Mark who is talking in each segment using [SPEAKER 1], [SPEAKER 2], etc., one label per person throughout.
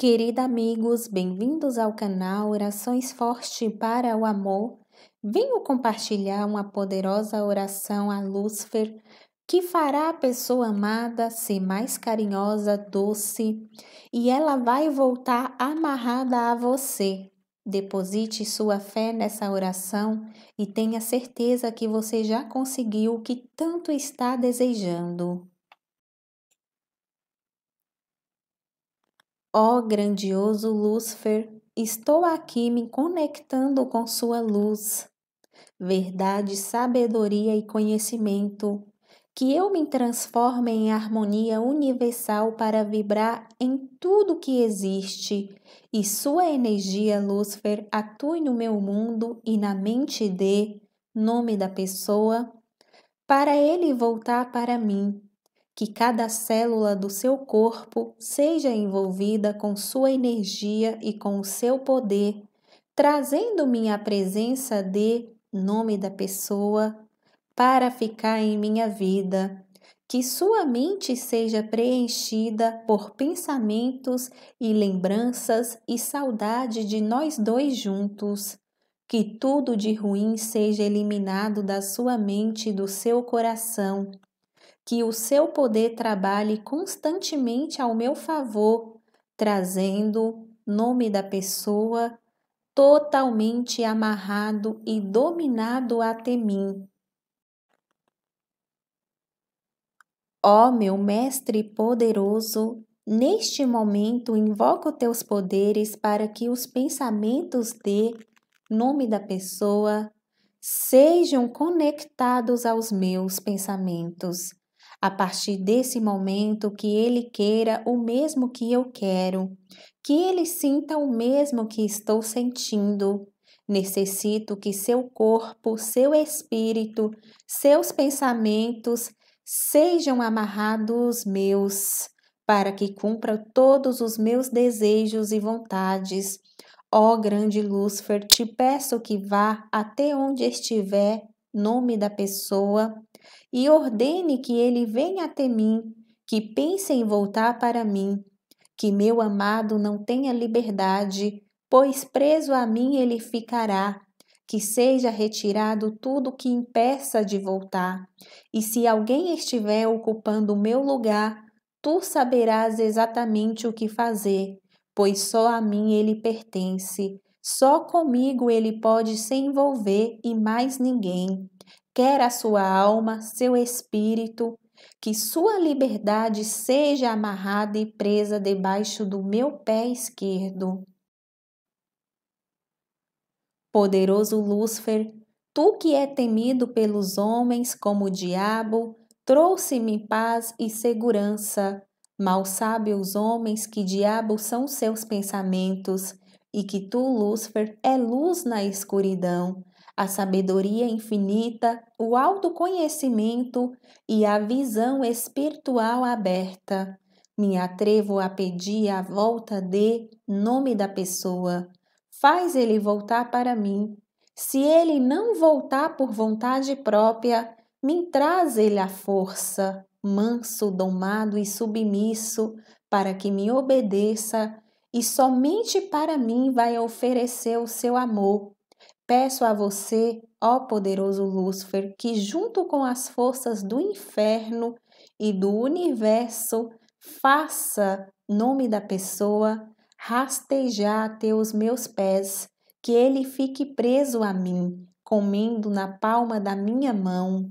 [SPEAKER 1] Querida amigos, bem-vindos ao canal Orações Forte para o Amor. Venho compartilhar uma poderosa oração a Lúcifer que fará a pessoa amada ser mais carinhosa, doce, e ela vai voltar amarrada a você. Deposite sua fé nessa oração e tenha certeza que você já conseguiu o que tanto está desejando. Ó oh, grandioso Lúcifer, estou aqui me conectando com sua luz, verdade, sabedoria e conhecimento, que eu me transforme em harmonia universal para vibrar em tudo que existe, e sua energia, Lúcifer, atue no meu mundo e na mente de nome da pessoa, para ele voltar para mim, que cada célula do seu corpo seja envolvida com sua energia e com o seu poder, trazendo minha presença de nome da pessoa para ficar em minha vida. Que sua mente seja preenchida por pensamentos e lembranças e saudade de nós dois juntos. Que tudo de ruim seja eliminado da sua mente e do seu coração que o seu poder trabalhe constantemente ao meu favor, trazendo nome da pessoa totalmente amarrado e dominado até mim. Ó oh, meu Mestre poderoso, neste momento invoco teus poderes para que os pensamentos de nome da pessoa sejam conectados aos meus pensamentos a partir desse momento que ele queira o mesmo que eu quero, que ele sinta o mesmo que estou sentindo. Necessito que seu corpo, seu espírito, seus pensamentos sejam amarrados meus, para que cumpra todos os meus desejos e vontades. Ó grande Lúcifer, te peço que vá até onde estiver, nome da pessoa, e ordene que ele venha até mim, que pense em voltar para mim, que meu amado não tenha liberdade, pois preso a mim ele ficará, que seja retirado tudo que impeça de voltar. E se alguém estiver ocupando o meu lugar, tu saberás exatamente o que fazer, pois só a mim ele pertence. Só comigo ele pode se envolver e mais ninguém quer a sua alma, seu espírito, que sua liberdade seja amarrada e presa debaixo do meu pé esquerdo. Poderoso Lúcifer, tu que é temido pelos homens como o diabo, trouxe-me paz e segurança. Mal sabe os homens que diabo são seus pensamentos e que tu, Lúcifer, é luz na escuridão a sabedoria infinita, o autoconhecimento e a visão espiritual aberta. Me atrevo a pedir a volta de nome da pessoa. Faz ele voltar para mim. Se ele não voltar por vontade própria, me traz ele a força, manso, domado e submisso, para que me obedeça e somente para mim vai oferecer o seu amor Peço a você, ó poderoso Lúcifer, que junto com as forças do inferno e do universo, faça nome da pessoa rastejar até os meus pés, que ele fique preso a mim, comendo na palma da minha mão.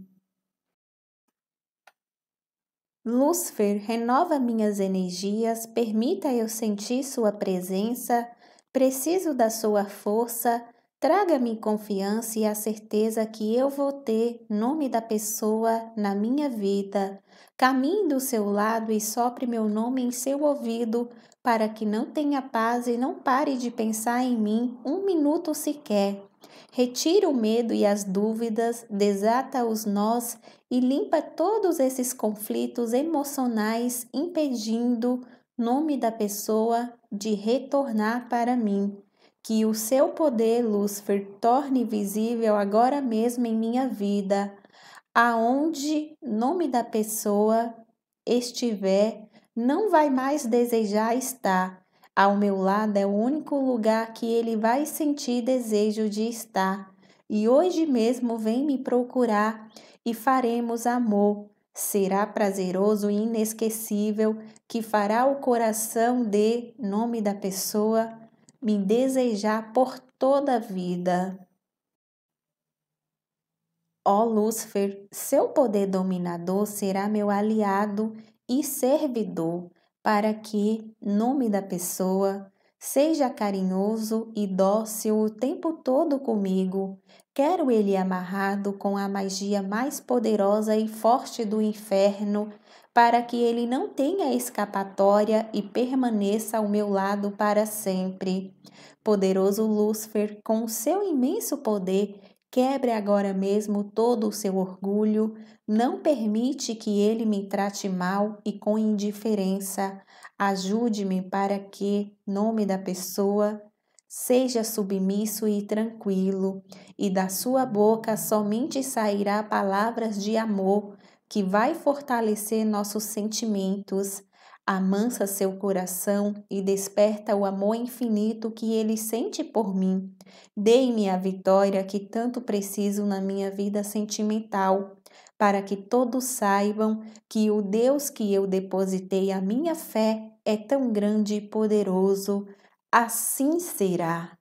[SPEAKER 1] Lúcifer, renova minhas energias, permita eu sentir sua presença, preciso da sua força Traga-me confiança e a certeza que eu vou ter nome da pessoa na minha vida. Caminhe do seu lado e sopre meu nome em seu ouvido, para que não tenha paz e não pare de pensar em mim um minuto sequer. Retire o medo e as dúvidas, desata os nós e limpa todos esses conflitos emocionais, impedindo nome da pessoa de retornar para mim que o seu poder, Lúcifer, torne visível agora mesmo em minha vida, aonde nome da pessoa estiver, não vai mais desejar estar. Ao meu lado é o único lugar que ele vai sentir desejo de estar. E hoje mesmo vem me procurar e faremos amor. Será prazeroso e inesquecível que fará o coração de nome da pessoa me desejar por toda a vida. Ó Lúcifer, seu poder dominador será meu aliado e servidor, para que, nome da pessoa, seja carinhoso e dócil o tempo todo comigo. Quero ele amarrado com a magia mais poderosa e forte do inferno, para que ele não tenha escapatória e permaneça ao meu lado para sempre. Poderoso Lúcifer, com seu imenso poder, quebre agora mesmo todo o seu orgulho, não permite que ele me trate mal e com indiferença. Ajude-me para que, nome da pessoa, Seja submisso e tranquilo, e da sua boca somente sairá palavras de amor, que vai fortalecer nossos sentimentos, amansa seu coração e desperta o amor infinito que ele sente por mim. Dei-me a vitória que tanto preciso na minha vida sentimental, para que todos saibam que o Deus que eu depositei a minha fé é tão grande e poderoso. Assim será.